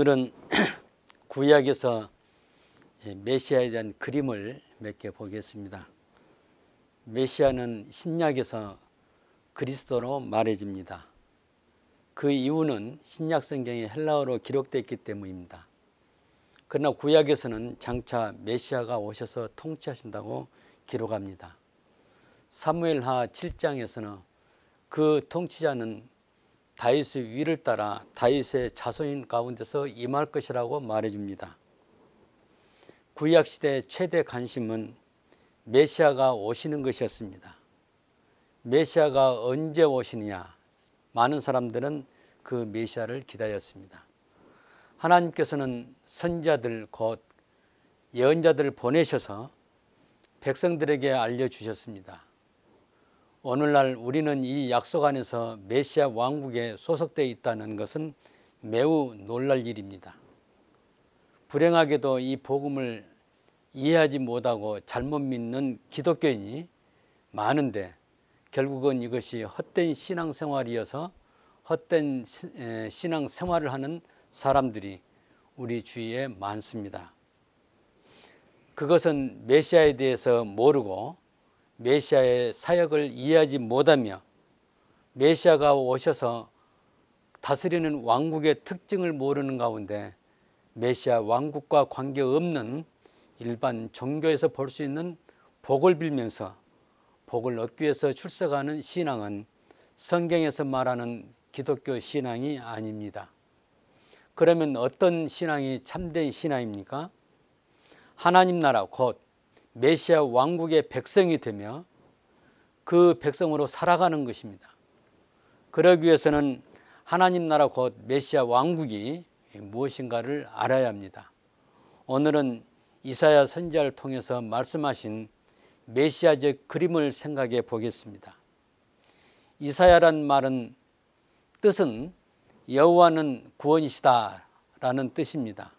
오늘은 구약에서 예, 메시아에 대한 그림을 몇 개 보겠습니다. 메시아는 신약에서 그리스도로 말해집니다. 그 이유는 신약 성경의 헬라어로 기록됐기 때문입니다. 그러나 구약에서는 장차 메시아가 오셔서 통치하신다고 기록합니다. 사무엘하 7장에서는 그 통치자는 다윗의 위를 따라 다윗의 자손인 가운데서 임할 것이라고 말해줍니다. 구약 시대 최대 관심은 메시아가 오시는 것이었습니다. 메시아가 언제 오시느냐? 많은 사람들은 그 메시아를 기다렸습니다. 하나님께서는 선자들 곧 예언자들을 보내셔서 백성들에게 알려 주셨습니다. 오늘날 우리는 이 약속 안에서 메시아 왕국에 소속되어 있다는 것은 매우 놀랄 일입니다. 불행하게도 이 복음을 이해하지 못하고 잘못 믿는 기독교인이 많은데 결국은 이것이 헛된 신앙생활이어서 헛된 신앙생활을 하는 사람들이 우리 주위에 많습니다. 그것은 메시아에 대해서 모르고 메시아의 사역을 이해하지 못하며 메시아가 오셔서 다스리는 왕국의 특징을 모르는 가운데 메시아 왕국과 관계없는 일반 종교에서 볼 수 있는 복을 빌면서 복을 얻기 위해서 출석하는 신앙은 성경에서 말하는 기독교 신앙이 아닙니다. 그러면 어떤 신앙이 참된 신앙입니까? 하나님 나라 곧 메시아 왕국의 백성이 되며 그 백성으로 살아가는 것입니다. 그러기 위해서는 하나님 나라 곧 메시아 왕국이 무엇인가를 알아야 합니다. 오늘은 이사야 선지자를 통해서 말씀하신 메시아적 그림을 생각해 보겠습니다. 이사야란 말은 뜻은 여호와는 구원이시다라는 뜻입니다.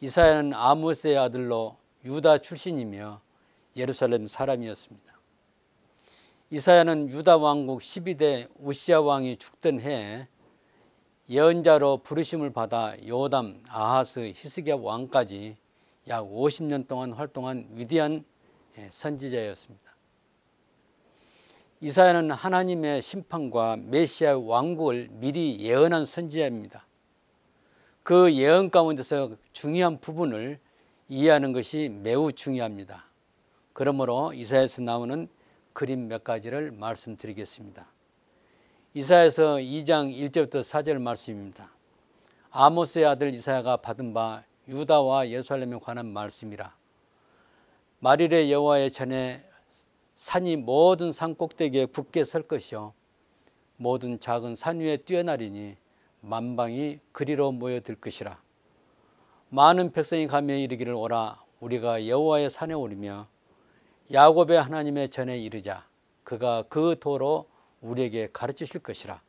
이사야는 아모스의 아들로 유다 출신이며 예루살렘 사람이었습니다. 이사야는 유다 왕국 12대 우시아 왕이 죽던 해에 예언자로 부르심을 받아 요담, 아하스, 히스기야 왕까지 약 50년 동안 활동한 위대한 예, 선지자였습니다. 이사야는 하나님의 심판과 메시아의 왕국을 미리 예언한 선지자입니다. 그 예언 가운데서 중요한 부분을 이해하는 것이 매우 중요합니다. 그러므로 이사에서 나오는 그림 몇 가지를 말씀드리겠습니다. 이사에서 2장 1절부터 4절 말씀입니다. 아모스의 아들 이사야가 받은 바 유다와 예루살렘에 관한 말씀이라. 말일의 여호와의 전에 산이 모든 산 꼭대기에 굳게 설 것이요 모든 작은 산 위에 뛰어나리니 만방이 그리로 모여들 것이라. 많은 백성이 가며 이르기를 오라 우리가 여호와의 산에 오르며 야곱의 하나님의 전에 이르자 그가 그 도로 우리에게 가르치실 것이라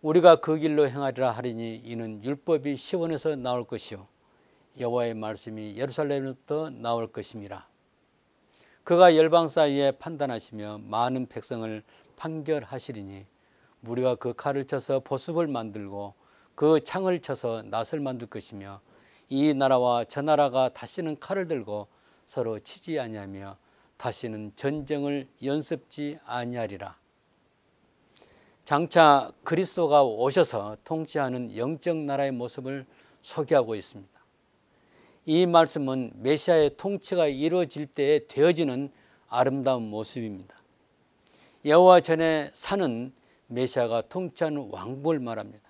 우리가 그 길로 행하리라 하리니 이는 율법이 시원에서 나올 것이요 여호와의 말씀이 예루살렘부터 으로 나올 것입니다. 그가 열방 사이에 판단하시며 많은 백성을 판결하시리니 우리가 그 칼을 쳐서 보습을 만들고 그 창을 쳐서 낫을 만들 것이며 이 나라와 저 나라가 다시는 칼을 들고 서로 치지 아니하며 다시는 전쟁을 연습지 아니하리라. 장차 그리스도가 오셔서 통치하는 영적 나라의 모습을 소개하고 있습니다. 이 말씀은 메시아의 통치가 이루어질 때에 되어지는 아름다운 모습입니다. 여호와 전에 사는 메시아가 통치하는 왕국을 말합니다.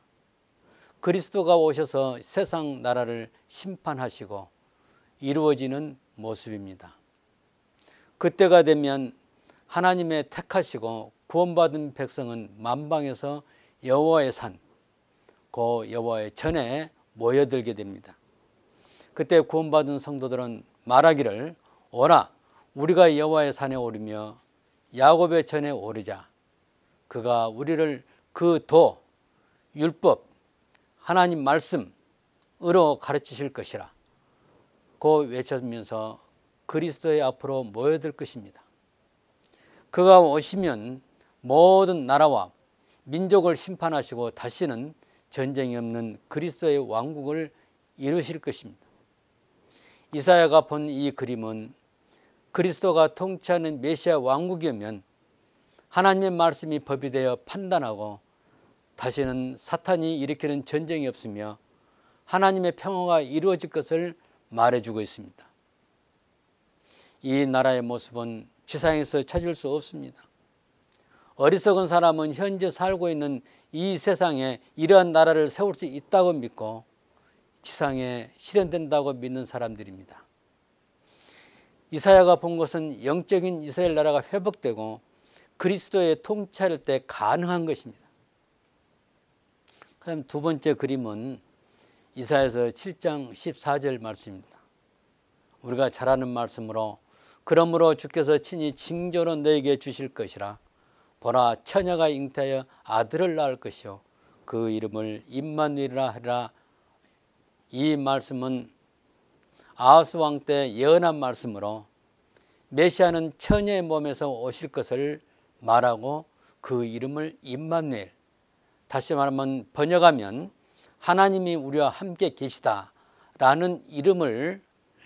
그리스도가 오셔서 세상 나라를 심판하시고 이루어지는 모습입니다. 그때가 되면 하나님의 택하시고 구원받은 백성은 만방에서 여호와의 산, 그 여호와의 전에 모여들게 됩니다. 그때 구원받은 성도들은 말하기를 오라 우리가 여호와의 산에 오르며 야곱의 전에 오르자 그가 우리를 그 도 율법 하나님 말씀으로 가르치실 것이라 고 외쳐면서 그리스도의 앞으로 모여들 것입니다. 그가 오시면 모든 나라와 민족을 심판하시고 다시는 전쟁이 없는 그리스도의 왕국을 이루실 것입니다. 이사야가 본 이 그림은 그리스도가 통치하는 메시아 왕국이면 하나님의 말씀이 법이 되어 판단하고 다시는 사탄이 일으키는 전쟁이 없으며 하나님의 평화가 이루어질 것을 말해주고 있습니다. 이 나라의 모습은 지상에서 찾을 수 없습니다. 어리석은 사람은 현재 살고 있는 이 세상에 이러한 나라를 세울 수 있다고 믿고 지상에 실현된다고 믿는 사람들입니다. 이사야가 본 것은 영적인 이스라엘 나라가 회복되고 그리스도의 통치때 가능한 것입니다. 그럼 두 번째 그림은 이사에서 7장 14절 말씀입니다. 우리가 잘 아는 말씀으로 그러므로 주께서 친히 징조로 너에게 주실 것이라 보라 처녀가 잉태하여 아들을 낳을 것이요 그 이름을 임만위라 하라 이 말씀은 아하스 왕 때 예언한 말씀으로 메시아는 처녀의 몸에서 오실 것을 말하고 그 이름을 임만웰 다시 말하면 번역하면 하나님이 우리와 함께 계시다 라는 이름을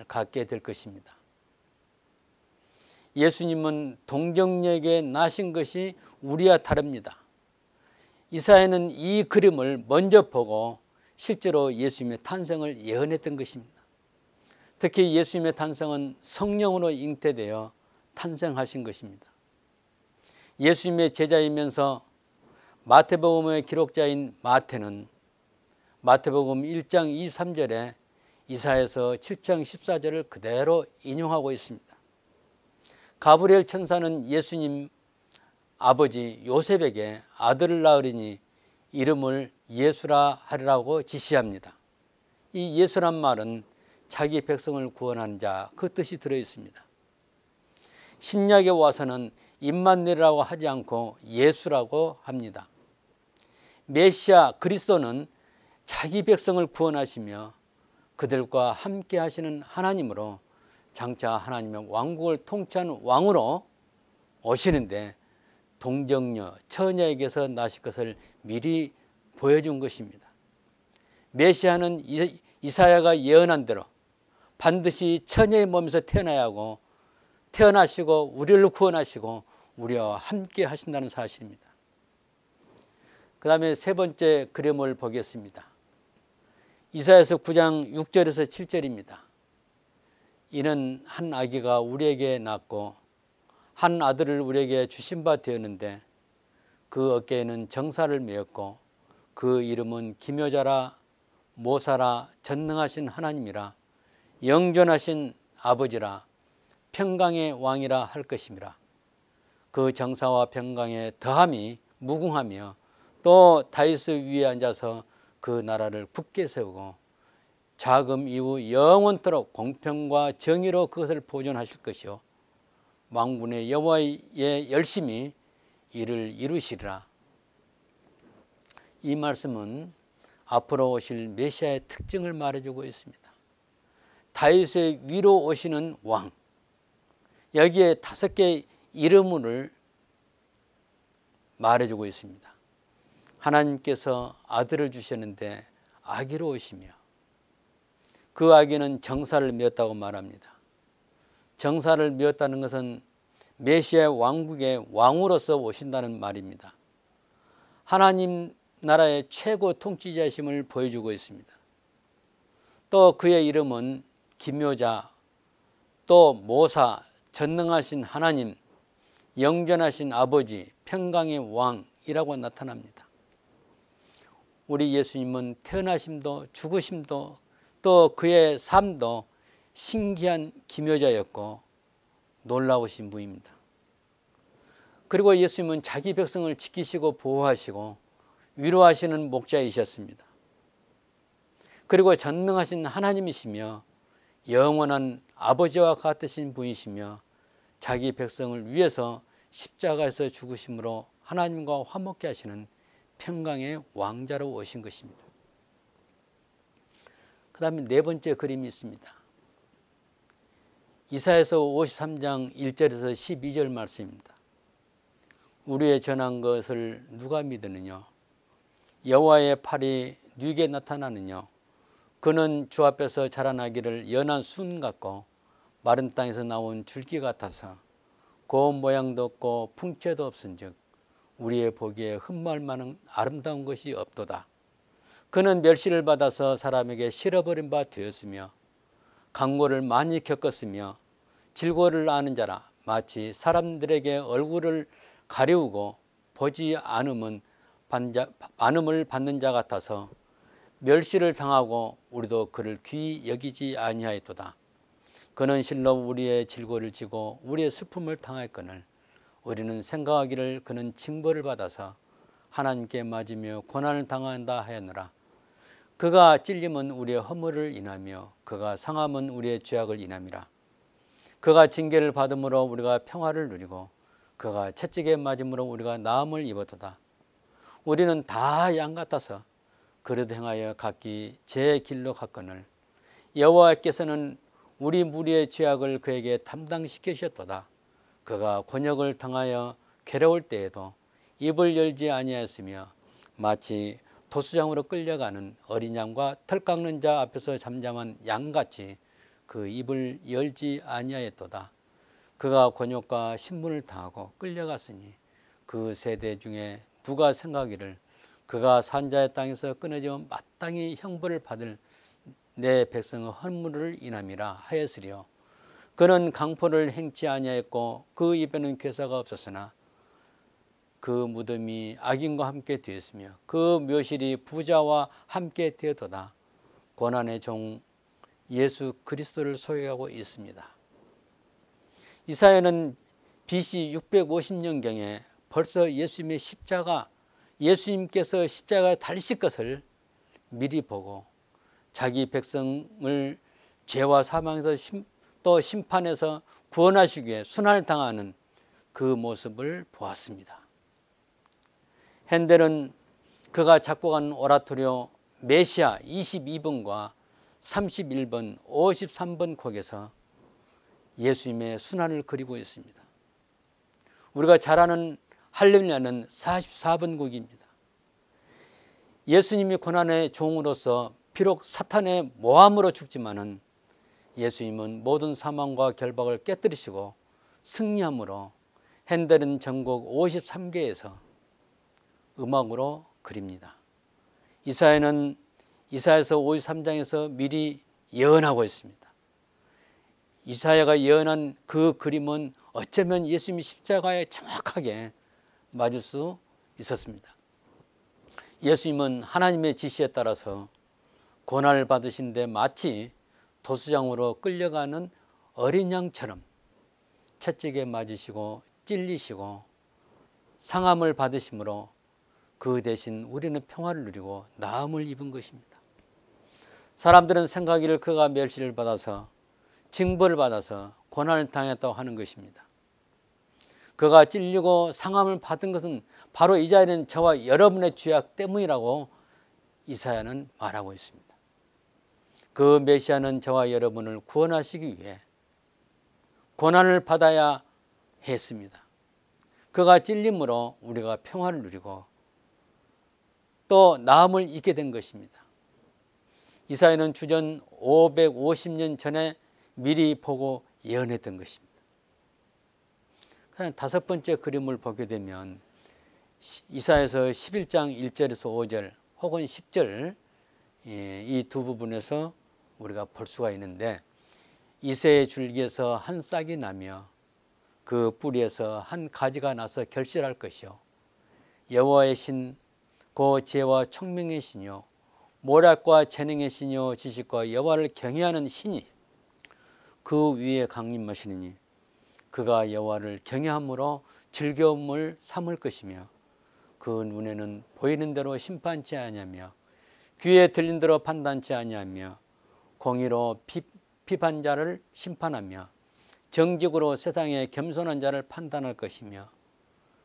갖게 될 것입니다. 예수님은 동정녀에 나신 것이 우리와 다릅니다. 이사야는 이 그림을 먼저 보고 실제로 예수님의 탄생을 예언했던 것입니다. 특히 예수님의 탄생은 성령으로 잉태되어 탄생하신 것입니다. 예수님의 제자이면서 마태복음의 기록자인 마태는 마태복음 1장 23절에 이사에서 7장 14절을 그대로 인용하고 있습니다. 가브리엘 천사는 예수님 아버지 요셉에게 아들을 낳으리니 이름을 예수라 하리라고 지시합니다. 이 예수란 말은 자기 백성을 구원한 자 그 뜻이 들어 있습니다. 신약에 와서는 임만이라고 하지 않고 예수라고 합니다. 메시아 그리스도는 자기 백성을 구원하시며 그들과 함께 하시는 하나님으로 장차 하나님의 왕국을 통치하는 왕으로 오시는데 동정녀 처녀에게서 나실 것을 미리 보여준 것입니다. 메시아는 이사야가 예언한 대로 반드시 처녀의 몸에서 태어나야 하고 태어나시고 우리를 구원하시고 우리와 함께 하신다는 사실입니다. 그 다음에 세 번째 그림을 보겠습니다. 이사에서 9장 6절에서 7절입니다. 이는 한 아기가 우리에게 낳고 한 아들을 우리에게 주신 바 되었는데 그 어깨에는 정사를 메었고 그 이름은 기묘자라 모사라 전능하신 하나님이라 영존하신 아버지라 평강의 왕이라 할 것입니다. 그 정사와 평강의 더함이 무궁하며 또 다윗 의 위에 앉아서 그 나라를 굳게 세우고 자금 이후 영원토록 공평과 정의로 그것을 보존하실 것이요 왕군의 여호와의 열심히 이를 이루시리라. 이 말씀은 앞으로 오실 메시아의 특징을 말해주고 있습니다. 다윗의 위로 오시는 왕. 여기에 다섯 개 이름을 말해주고 있습니다. 하나님께서 아들을 주셨는데 아기로 오시며 그 아기는 정사를 미었다고 말합니다. 정사를 미었다는 것은 메시아의 왕국의 왕으로서 오신다는 말입니다. 하나님 나라의 최고 통치자심을 보여주고 있습니다. 또 그의 이름은 기묘자, 또 모사, 전능하신 하나님, 영전하신 아버지, 평강의 왕이라고 나타납니다. 우리 예수님은 태어나심도 죽으심도 또 그의 삶도 신기한 기묘자였고 놀라우신 분입니다. 그리고 예수님은 자기 백성을 지키시고 보호하시고 위로하시는 목자이셨습니다. 그리고 전능하신 하나님이시며 영원한 아버지와 같으신 분이시며 자기 백성을 위해서 십자가에서 죽으심으로 하나님과 화목케 하시는 평강의 왕자로 오신 것입니다. 그 다음에 네 번째 그림이 있습니다. 이사에서 53장 1절에서 12절 말씀입니다. 우리의 전한 것을 누가 믿느냐 여호와의 팔이 누게 나타나느냐 그는 주 앞에서 자라나기를 연한 순 같고 마른 땅에서 나온 줄기 같아서 고운 모양도 없고 풍채도 없은즉 우리의 보기에 흠모할 만한 아름다운 것이 없도다. 그는 멸시를 받아서 사람에게 실어버린 바 되었으며 강고를 많이 겪었으며 질고를 아는 자라 마치 사람들에게 얼굴을 가리우고 보지 않음은 반자, 안음을 받는 자 같아서 멸시를 당하고 우리도 그를 귀히 여기지 아니하였도다. 그는 실로 우리의 질고를 지고 우리의 슬픔을 당하였거 우리는 생각하기를 그는 징벌을 받아서 하나님께 맞으며 고난을 당한다 하였느라 그가 찔림은 우리의 허물을 인하며 그가 상함은 우리의 죄악을 인함이라 그가 징계를 받음으로 우리가 평화를 누리고 그가 채찍에 맞음으로 우리가 나음을 입었도다 우리는 다 양 같아서 그릇 행하여 각기 제 길로 갔거늘 여호와께서는 우리 무리의 죄악을 그에게 담당시키셨도다 그가 권역을 당하여 괴로울 때에도 입을 열지 아니하였으며 마치 도수장으로 끌려가는 어린 양과 털 깎는 자 앞에서 잠잠한 양같이 그 입을 열지 아니하였도다. 그가 권욕과 신문을 당하고 끌려갔으니 그 세대 중에 누가 생각이를 그가 산자의 땅에서 끊어지면 마땅히 형벌을 받을 내 백성의 헌물을 인함이라 하였으리요. 그는 강포를 행치 아니하였고 그 입에는 괴사가 없었으나 그 무덤이 악인과 함께 되었으며 그 묘실이 부자와 함께 되었도다. 고난의 종 예수 그리스도를 소유하고 있습니다. 이사야는 BC 650년경에 벌써 예수님의 십자가 예수님께서 십자가달실 것을 미리 보고 자기 백성을 죄와 사망에서 또 심판에서 구원하시기 위해 순환을 당하는 그 모습을 보았습니다. 핸델은 그가 작곡한 오라토리오 메시아 22번과 31번, 53번 곡에서 예수님의 순환을 그리고 있습니다. 우리가 잘 아는 할렐루야는 44번 곡입니다. 예수님이 고난의 종으로서 비록 사탄의 모함으로 죽지만은 예수님은 모든 사망과 결박을 깨뜨리시고 승리함으로 핸델은 전국 53개에서 음악으로 그립니다. 이사야는 이사야서 53장에서 미리 예언하고 있습니다. 이사야가 예언한 그 그림은 어쩌면 예수님이 십자가에 정확하게 맞을 수 있었습니다. 예수님은 하나님의 지시에 따라서 고난을 받으신데 마치 도수장으로 끌려가는 어린 양처럼 채찍에 맞으시고 찔리시고 상함을 받으심으로 그 대신 우리는 평화를 누리고 나음을 입은 것입니다. 사람들은 생각이를 그가 멸시를 받아서 징벌을 받아서 고난을 당했다고 하는 것입니다. 그가 찔리고 상함을 받은 것은 바로 이자에는 저와 여러분의 죄악 때문이라고 이사야는 말하고 있습니다. 그 메시아는 저와 여러분을 구원하시기 위해 고난을 받아야 했습니다. 그가 찔림으로 우리가 평화를 누리고 또나을 잊게 된 것입니다. 이사야는 주전 550년 전에 미리 보고 예언했던 것입니다. 다섯 번째 그림을 보게 되면 이사에서 11장 1절에서 5절 혹은 10절 예, 이두 부분에서 우리가 볼 수가 있는데 이새의 줄기에서 한 싹이 나며 그 뿌리에서 한 가지가 나서 결실할 것이요 여호와의 신고 지혜와 청명의 신이요 모략과 재능의 신이요 지식과 여호와를 경외하는 신이 그 위에 강림하시니 그가 여호와를 경외함으로 즐거움을 삼을 것이며 그 눈에는 보이는 대로 심판치 아니하며 귀에 들린 대로 판단치 아니하며 공의로 피, 비판자를 심판하며 정직으로 세상의 겸손한 자를 판단할 것이며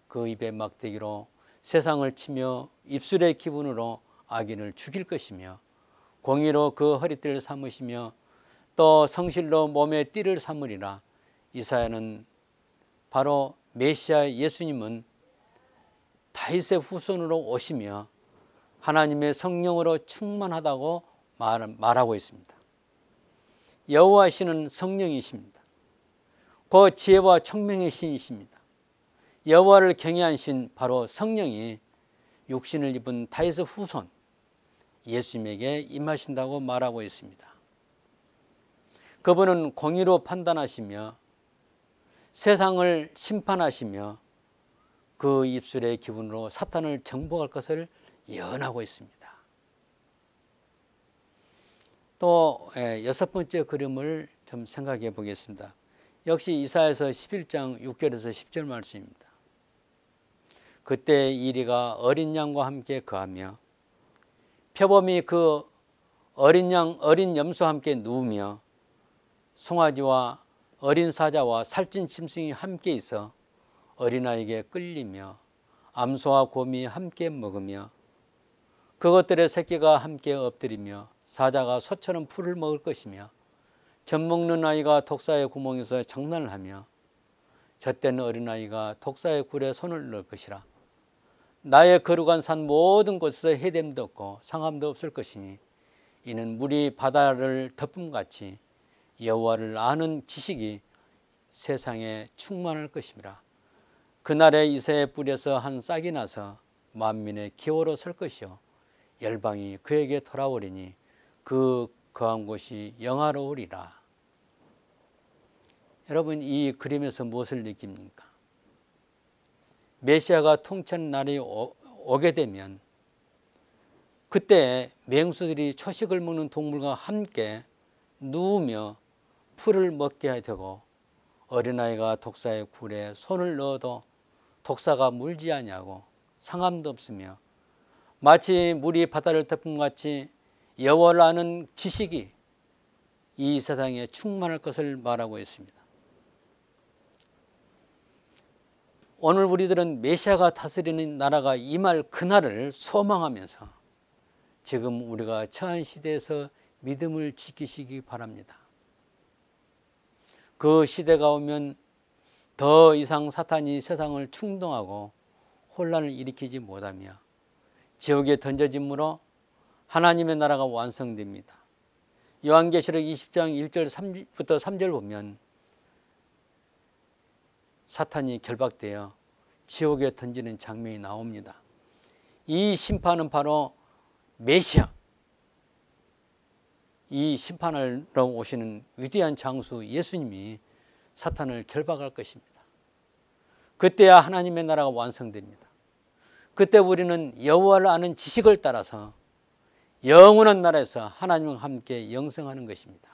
그 입의 막대기로 세상을 치며 입술의 기분으로 악인을 죽일 것이며 공의로 그 허리띠를 삼으시며 또 성실로 몸에 띠를 삼으리라 이사야는 바로 메시아 예수님은 다윗의 후손으로 오시며 하나님의 성령으로 충만하다고 말하고 있습니다. 여호와 시는 성령이십니다. 곧 지혜와 총명의 신이십니다. 여호와를 경외한 신 바로 성령이 육신을 입은 다윗의 후손 예수님에게 임하신다고 말하고 있습니다. 그분은 공의로 판단하시며 세상을 심판하시며 그 입술의 기분으로 사탄을 정복할 것을 예언하고 있습니다. 또 예, 여섯 번째 그림을 좀 생각해 보겠습니다. 역시 이사에서 11장 6절에서 10절 말씀입니다. 그때 이리가 어린 양과 함께 그하며 표범이 그 어린 양 어린 염소와 함께 누우며 송아지와 어린 사자와 살찐 짐승이 함께 있어 어린아이에게 끌리며 암소와 곰이 함께 먹으며 그것들의 새끼가 함께 엎드리며 사자가 소처럼 풀을 먹을 것이며 젖 먹는 아이가 독사의 구멍에서 장난을 하며 젖된 어린아이가 독사의 굴에 손을 넣을 것이라 나의 거룩한 산 모든 곳에서 해됨도 없고 상함도 없을 것이니 이는 물이 바다를 덮음같이 여호와를 아는 지식이 세상에 충만할 것입니다. 그날에 이새의 뿌려서 한 싹이 나서 만민의 기호로 설 것이요 열방이 그에게 돌아오리니 그 거한 곳이 영화로우리라. 여러분 이 그림에서 무엇을 느낍니까? 메시아가 통찬 날이 오, 게 되면 그때 맹수들이 초식을 먹는 동물과 함께 누우며 풀을 먹게 되고 어린아이가 독사의 굴에 손을 넣어도 독사가 물지 아니고 상함도 없으며 마치 물이 바다를 덮음 같이 여월라는 지식이 이 세상에 충만할 것을 말하고 있습니다. 오늘 우리들은 메시아가 다스리는 나라가 임할 그날을 소망하면서 지금 우리가 처한 시대에서 믿음을 지키시기 바랍니다. 그 시대가 오면 더 이상 사탄이 세상을 충동하고 혼란을 일으키지 못하며 지옥에 던져짐으로 하나님의 나라가 완성됩니다. 요한계시록 20장 1절 3부터 3절 보면 사탄이 결박되어 지옥에 던지는 장면이 나옵니다. 이 심판은 바로 메시아 이 심판을 오시는 위대한 장수 예수님이 사탄을 결박할 것입니다. 그때야 하나님의 나라가 완성됩니다. 그때 우리는 여호와를 아는 지식을 따라서 영원한 나라에서 하나님과 함께 영생하는 것입니다.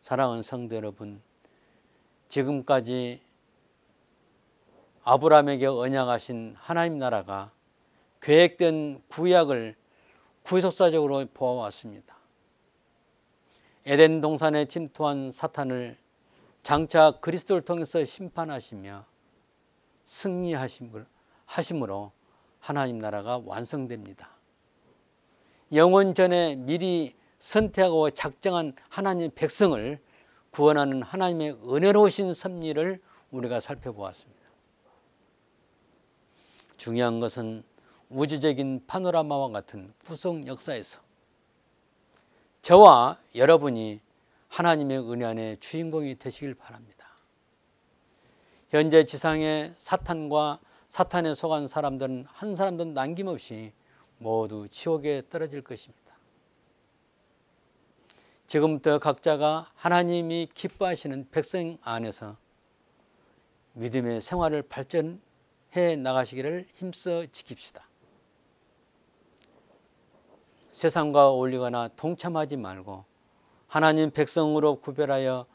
사랑하는 성도 여러분, 지금까지 아브라함에게 언약하신 하나님 나라가 계획된 구약을 구속사적으로 보아왔습니다. 에덴 동산에 침투한 사탄을 장차 그리스도를 통해서 심판하시며 승리하심으로 하나님 나라가 완성됩니다. 영원 전에 미리 선택하고 작정한 하나님 백성을 구원하는 하나님의 은혜로우신 섭리를 우리가 살펴보았습니다. 중요한 것은 우주적인 파노라마와 같은 구성 역사에서 저와 여러분이 하나님의 은혜 안에 주인공이 되시길 바랍니다. 현재 지상의 사탄과 사탄에 속한 사람들은 한 사람도 남김없이 모두 지옥에 떨어질 것입니다. 지금부터 각자가 하나님이 기뻐하시는 백성 안에서 믿음의 생활을 발전해 나가시기를 힘써 지킵시다. 세상과 어울리거나 동참하지 말고 하나님 백성으로 구별하여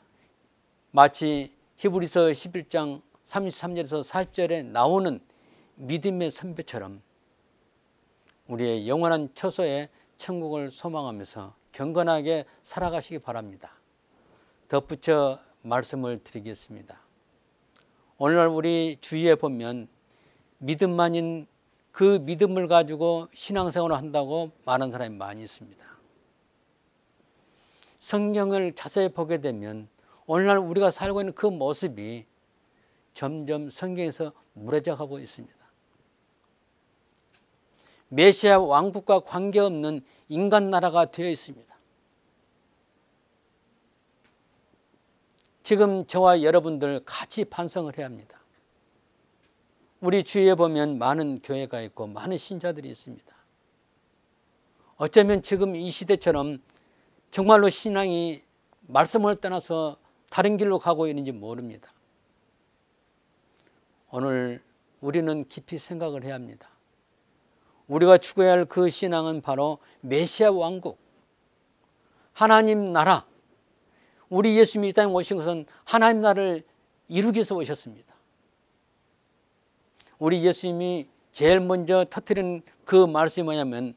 마치 히브리서 11장 33절에서 40절에 나오는 믿음의 선배처럼 우리의 영원한 처소에 천국을 소망하면서 경건하게 살아가시기 바랍니다. 덧붙여 말씀을 드리겠습니다. 오늘 우리 주위에 보면 믿음만인 그 믿음을 가지고 신앙생활을 한다고 말하 사람이 많이 있습니다. 성경을 자세히 보게 되면 오늘날 우리가 살고 있는 그 모습이 점점 성경에서 무너져가고 있습니다. 메시아 왕국과 관계없는 인간 나라가 되어 있습니다. 지금 저와 여러분들 같이 반성을 해야 합니다. 우리 주위에 보면 많은 교회가 있고 많은 신자들이 있습니다. 어쩌면 지금 이 시대처럼 정말로 신앙이 말씀을 떠나서 다른 길로 가고 있는지 모릅니다. 오늘 우리는 깊이 생각을 해야 합니다. 우리가 추구해야 할 그 신앙은 바로 메시아 왕국, 하나님 나라. 우리 예수님이 땅에 오신 것은 하나님 나라를 이루기 위해서 오셨습니다. 우리 예수님이 제일 먼저 터뜨린 그 말씀이 뭐냐면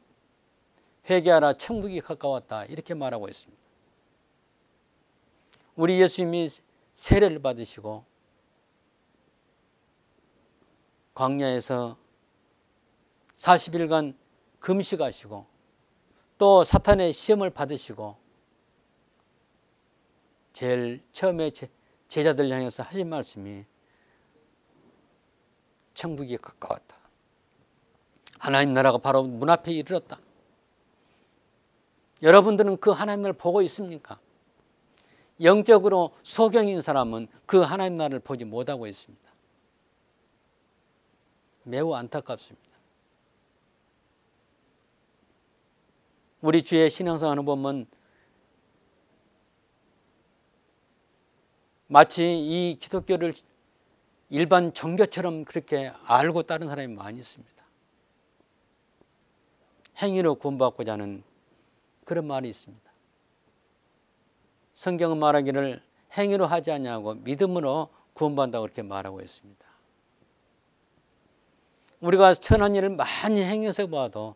회개하라 천국이 가까웠다 이렇게 말하고 있습니다. 우리 예수님이 세례를 받으시고 광야에서 40일간 금식하시고 또 사탄의 시험을 받으시고 제일 처음에 제자들 향해서 하신 말씀이 천국이 가까웠다. 하나님 나라가 바로 문 앞에 이르렀다. 여러분들은 그 하나님 을 보고 있습니까? 영적으로 소경인 사람은 그 하나님 나라를 보지 못하고 있습니다. 매우 안타깝습니다. 우리 주의 신앙생활을 보면 마치 이 기독교를 일반 종교처럼 그렇게 알고 따른 사람이 많이 있습니다. 행위로 구원받고자 하는 그런 말이 있습니다. 성경은 말하기를 행위로 하지 않냐고 믿음으로 구원받는다고 그렇게 말하고 있습니다. 우리가 천한 일을 많이 행해서 봐도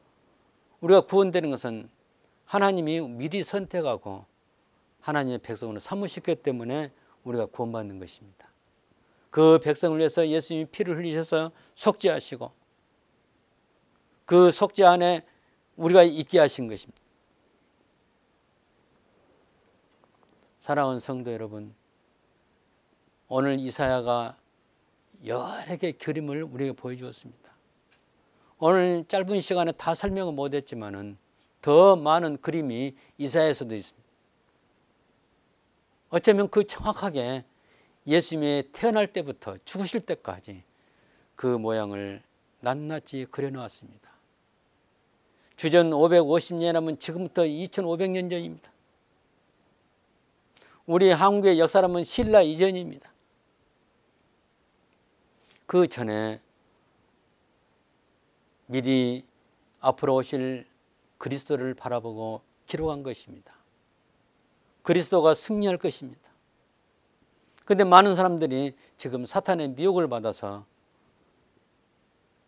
우리가 구원되는 것은 하나님이 미리 선택하고 하나님의 백성으로 무으셨기 때문에 우리가 구원받는 것입니다. 그 백성을 위해서 예수님이 피를 흘리셔서 속죄하시고 그 속죄 안에 우리가 있게 하신 것입니다. 사랑하는 성도 여러분, 오늘 이사야가 여러 개의 그림을 우리에게 보여주었습니다. 오늘 짧은 시간에 다 설명을 못했지만은 더 많은 그림이 이사에서도 있습니다. 어쩌면 그 정확하게 예수님의 태어날 때부터 죽으실 때까지 그 모양을 낱낱이 그려놓았습니다. 주전 550년이면 지금부터 2500년 전입니다. 우리 한국의 역사라면 신라 이전입니다. 그 전에 미리 앞으로 오실 그리스도를 바라보고 기록한 것입니다. 그리스도가 승리할 것입니다. 근데 많은 사람들이 지금 사탄의 미혹을 받아서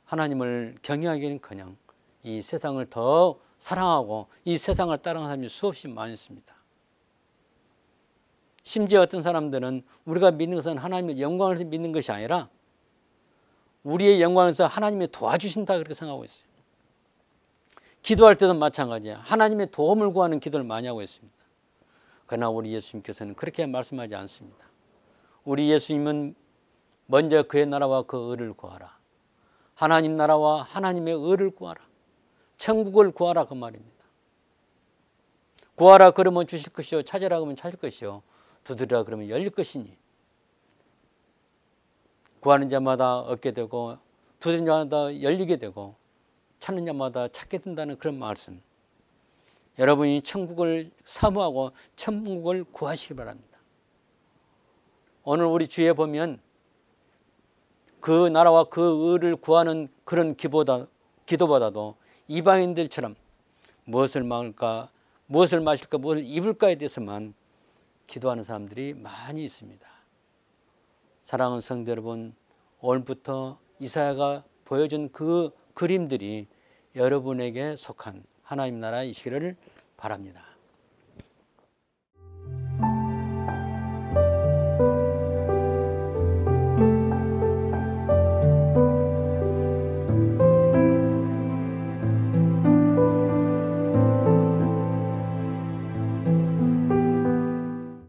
하나님을 경외하기는커녕 이 세상을 더 사랑하고 이 세상을 따르는 사람이 수없이 많습니다. 심지어 어떤 사람들은 우리가 믿는 것은 하나님을 영광을 믿는 것이 아니라 우리의 영광에서 하나님이 도와주신다 그렇게 생각하고 있어요. 기도할 때도 마찬가지야. 하나님의 도움을 구하는 기도를 많이 하고 있습니다. 그러나 우리 예수님께서는 그렇게 말씀하지 않습니다. 우리 예수님은 먼저 그의 나라와 그 의를 구하라. 하나님 나라와 하나님의 의를 구하라. 천국을 구하라 그 말입니다. 구하라 그러면 주실 것이요 찾으라 그러면 찾을 것이요 두드리라 그러면 열릴 것이니 구하는 자마다 얻게 되고 두드리는 자마다 열리게 되고 찾는 자마다 찾게 된다는 그런 말씀. 여러분이 천국을 사모하고 천국을 구하시기 바랍니다. 오늘 우리 주에 보면 그 나라와 그 의를 구하는 그런 기보다, 기도보다도 이방인들처럼 무엇을 먹을까, 무엇을 마실까, 무엇을 입을까에 대해서만 기도하는 사람들이 많이 있습니다. 사랑하는 성도 여러분, 오늘부터 이사야가 보여준 그 그림들이 여러분에게 속한 하나님 나라이시기를 바랍니다.